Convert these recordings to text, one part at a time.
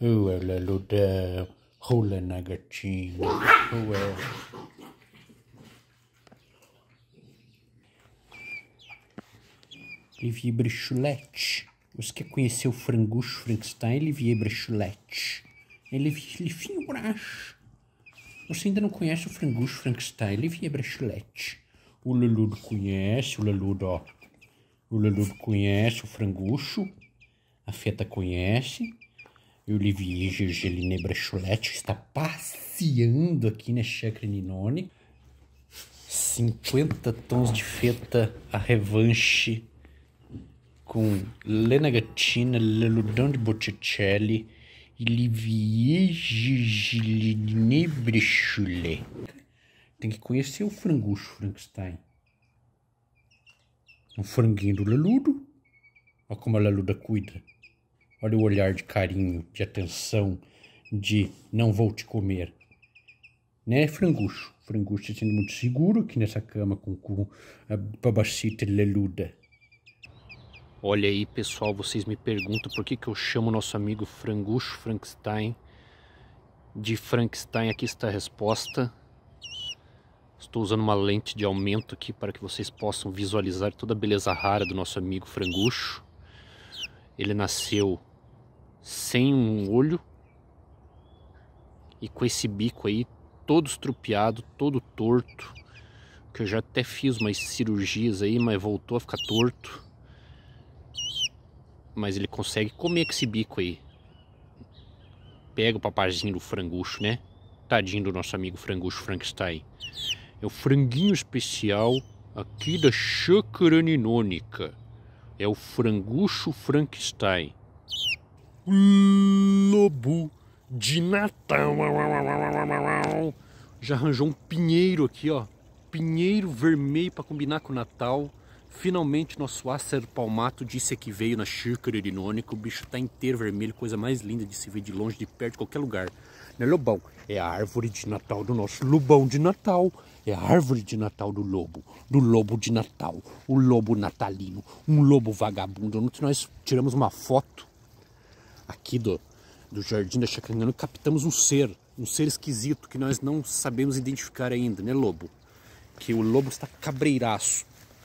Ué, ela rola na gatinha. Oh, Livier Você quer conhecer o frangucho Frankenstein, Livier Brechulette? Ele lifinho braço. Você ainda não conhece o frangucho Frankenstein, Livier Brechulette. O Leludo conhece, o Leludo, ó. O Leludo conhece o frangucho. A Feta conhece. E o Olivier Gergeline Brecholette está passeando aqui na Chacrinone. 50 tons de feta, a revanche com Lena Gatina, Leludão de Botticelli e Olivier Gergeline Brecholet. Tem que conhecer o frangucho Frankenstein. Um franguinho do Leludo. Olha como a Leluda cuida. Olha o olhar de carinho, de atenção, de não vou te comer. Né, frangucho? Frangucho sendo muito seguro aqui nessa cama com, o a babacita leluda. Olha aí, pessoal, vocês me perguntam por que, que eu chamo nosso amigo Frangucho Frankenstein de Frankenstein. Aqui está a resposta. Estou usando uma lente de aumento aqui para que vocês possam visualizar toda a beleza rara do nosso amigo Frangucho. Ele nasceu sem um olho e com esse bico aí todo estrupiado, todo torto, que eu já até fiz umas cirurgias aí, mas voltou a ficar torto. Mas ele consegue comer com esse bico aí. Pega o papazinho do frangucho, né? Tadinho do nosso amigo frangucho Frankenstein. É o franguinho especial aqui da Chacraninônica. É o frangucho Frankenstein lobo de Natal. Já arranjou um pinheiro aqui, ó. Pinheiro vermelho para combinar com o Natal. Finalmente nosso ácero palmato disse que veio na xícara de noni, que o bicho tá inteiro vermelho, coisa mais linda de se ver de longe, de perto, de qualquer lugar. Né, Lobão? É a árvore de Natal do nosso Lobão de Natal. É a árvore de Natal do lobo, do lobo de Natal, o lobo natalino, um lobo vagabundo. Ontem nós tiramos uma foto aqui do, do Jardim da Chacrinana, captamos um ser, um ser esquisito que nós não sabemos identificar ainda, né, lobo? Que o lobo está cabreiraço.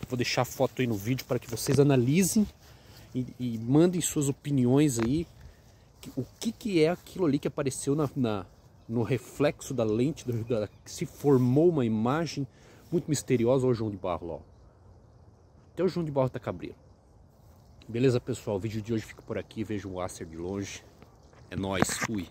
Vou deixar a foto aí no vídeo para que vocês analisem e, e mandem suas opiniões aí. O que, que é aquilo ali que apareceu na, na no reflexo da lente, do, da, se formou uma imagem muito misteriosa. Olha o João de Barro ó. Até o João de Barro está cabreiro. Beleza, pessoal? O vídeo de hoje fica por aqui. Vejo o Acer de longe. É nóis. Fui.